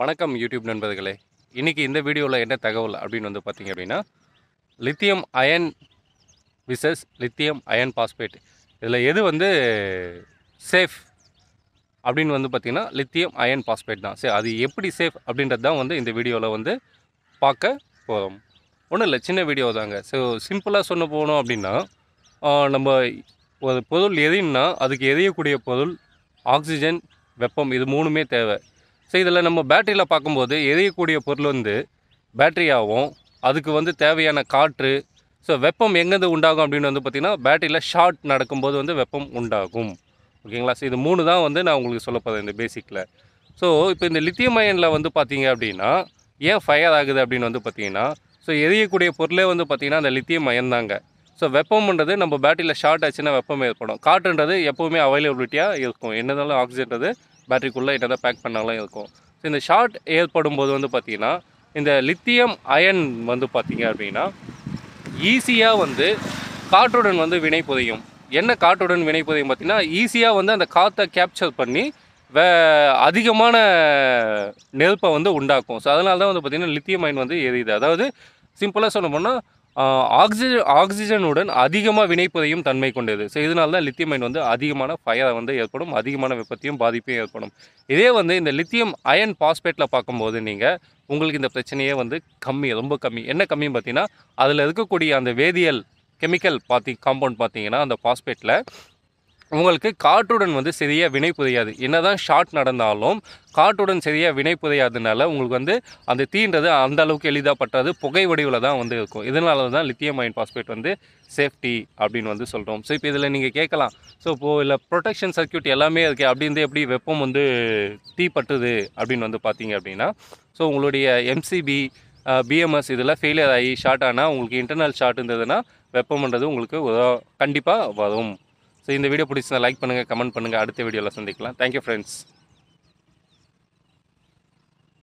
வணக்கம் யூடியூப் நண்பர்களே இன்றைக்கி இந்த வீடியோவில் என்ன தகவல் அப்படின்னு வந்து பார்த்திங்க அப்படின்னா lithium ion versus lithium ion phosphate இதில் எது வந்து சேஃப் அப்படின்னு வந்து பார்த்திங்கன்னா லித்தியம் அயன் பாஸ்பேட் தான் சரி அது எப்படி சேஃப் அப்படின்றது தான் வந்து இந்த வீடியோவில் வந்து பார்க்க போகிறோம் ஒன்றும் இல்லை சின்ன வீடியோ தாங்க ஸோ சிம்பிளாக சொன்ன போகணும் அப்படின்னா நம்ம ஒரு பொருள் எதுன்னா அதுக்கு எரியக்கூடிய பொருள் ஆக்சிஜன் வெப்பம் இது மூணுமே தேவை ஸோ இதில் நம்ம பேட்டரியில் பார்க்கும்போது எரியக்கூடிய பொருள் வந்து பேட்டரியாகவும் அதுக்கு வந்து தேவையான காற்று ஸோ வெப்பம் எங்கேருந்து உண்டாகும் அப்படின்னு வந்து பார்த்திங்கன்னா பேட்டரியில் ஷார்ட் நடக்கும்போது வந்து வெப்பம் உண்டாகும் ஓகேங்களா ஸோ இது மூணு தான் வந்து நான் உங்களுக்கு சொல்லப்போகிறேன் இந்த பேசிக்கில் ஸோ இப்போ இந்த லித்தியம் அயனில் வந்து பார்த்தீங்க அப்படின்னா ஏன் ஃபயர் ஆகுது அப்படின்னு வந்து பார்த்திங்கன்னா ஸோ எரியக்கூடிய பொருளே வந்து பார்த்திங்கன்னா அந்த லித்தியம் அயன் தாங்க ஸோ வெப்பம்ன்றது நம்ம பேட்டரியில் ஷார்ட் ஆச்சுன்னா வெப்பம் ஏற்படும் காற்றுன்றது எப்போவுமே அவைலபிலிட்டியாக இருக்கும் என்னதாலும் ஆக்சிஜன்றது பேட்டரிக்குள்ளே தான் பேக் பண்ணாலும் இருக்கும் ஸோ இந்த ஷார்ட் ஏற்படும் போது வந்து பார்த்திங்கன்னா இந்த லித்தியம் அயன் வந்து பார்த்திங்க அப்படின்னா ஈஸியாக வந்து காற்றுடன் வந்து வினை புதையும் என்ன காற்றுடன் வினை புதையும் பார்த்திங்கன்னா ஈஸியாக வந்து அந்த காற்றை கேப்சர் பண்ணி வே அதிகமான நெருப்பை வந்து உண்டாக்கும் ஸோ அதனால தான் வந்து பார்த்திங்கன்னா லித்தியம் அயன் வந்து எரியுது அதாவது சிம்பிளாக சொல்ல போனால் ஆக்சிஜன் ஆக்சிஜனுடன் அதிகமாக வினைப்புதையும் தன்மை கொண்டது ஸோ இதனால தான் லித்தியம் அயன் வந்து அதிகமான ஃபயரை வந்து ஏற்படும் அதிகமான வெப்பத்தையும் பாதிப்பையும் ஏற்படும் இதே வந்து இந்த லித்தியம் அயன் பாஸ்பேட்டில் பார்க்கும்போது நீங்கள் உங்களுக்கு இந்த பிரச்சனையே வந்து கம்மி ரொம்ப கம்மி என்ன கம்மின்னு பார்த்தீங்கன்னா அதில் இருக்கக்கூடிய அந்த வேதியியல் கெமிக்கல் பார்த்தி காம்பவுண்ட் பார்த்தீங்கன்னா அந்த பாஸ்பேட்டில் உங்களுக்கு காற்றுடன் வந்து சரியாக வினை புதையாது என்ன தான் ஷார்ட் நடந்தாலும் காற்றுடன் சரியாக வினை புதையாதனால உங்களுக்கு வந்து அந்த தீன்றது அந்த அளவுக்கு எளிதாக பட்டாது புகை வடிவில் தான் வந்து இருக்கும் இதனால தான் லித்தியம் அயன் பாஸ்பேட் வந்து சேஃப்டி அப்படின்னு வந்து சொல்கிறோம் ஸோ இப்போ இதில் நீங்கள் கேட்கலாம் ஸோ இப்போது இல்லை ப்ரொடெக்ஷன் சர்க்கியூட் எல்லாமே இருக்குது அப்படின்னு எப்படி வெப்பம் வந்து பட்டுது அப்படின்னு வந்து பார்த்தீங்க அப்படின்னா ஸோ உங்களுடைய எம்சிபி பிஎம்எஸ் இதெல்லாம் ஃபெயிலியர் ஆகி ஷார்ட் ஆனால் உங்களுக்கு இன்டர்னல் ஷார்ட்ன்றதுன்னா வெப்பம்ன்றது உங்களுக்கு உதவ கண்டிப்பாக வரும் ஸோ இந்த வீடியோ பிடிச்சிருந்தால் லைக் பண்ணுங்கள் கமெண்ட் பண்ணுங்கள் அடுத்த வீடியோவில் சந்திக்கலாம் தேங்க்யூ ஃப்ரெண்ட்ஸ்